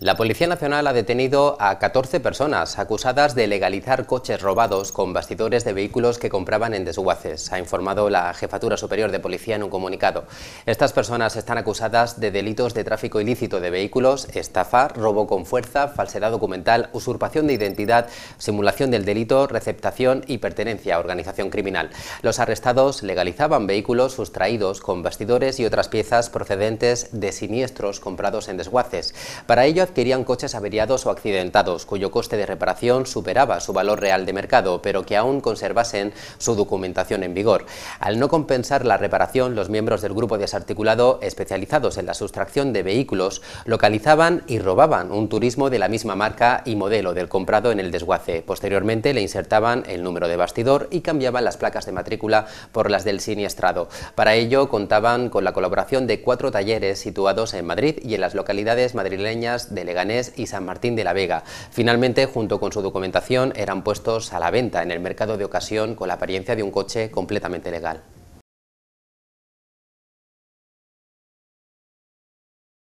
La Policía Nacional ha detenido a 14 personas acusadas de legalizar coches robados con bastidores de vehículos que compraban en desguaces, ha informado la Jefatura Superior de Policía en un comunicado. Estas personas están acusadas de delitos de tráfico ilícito de vehículos, estafa, robo con fuerza, falsedad documental, usurpación de identidad, simulación del delito, receptación y pertenencia a organización criminal. Los arrestados legalizaban vehículos sustraídos con bastidores y otras piezas procedentes de siniestros comprados en desguaces. Para ello adquirían coches averiados o accidentados, cuyo coste de reparación superaba su valor real de mercado, pero que aún conservasen su documentación en vigor. Al no compensar la reparación, los miembros del grupo desarticulado, especializados en la sustracción de vehículos, localizaban y robaban un turismo de la misma marca y modelo del comprado en el desguace. Posteriormente le insertaban el número de bastidor y cambiaban las placas de matrícula por las del siniestrado. Para ello contaban con la colaboración de cuatro talleres situados en Madrid y en las localidades madrileñas de de Leganés y San Martín de la Vega. Finalmente, junto con su documentación, eran puestos a la venta en el mercado de ocasión con la apariencia de un coche completamente legal.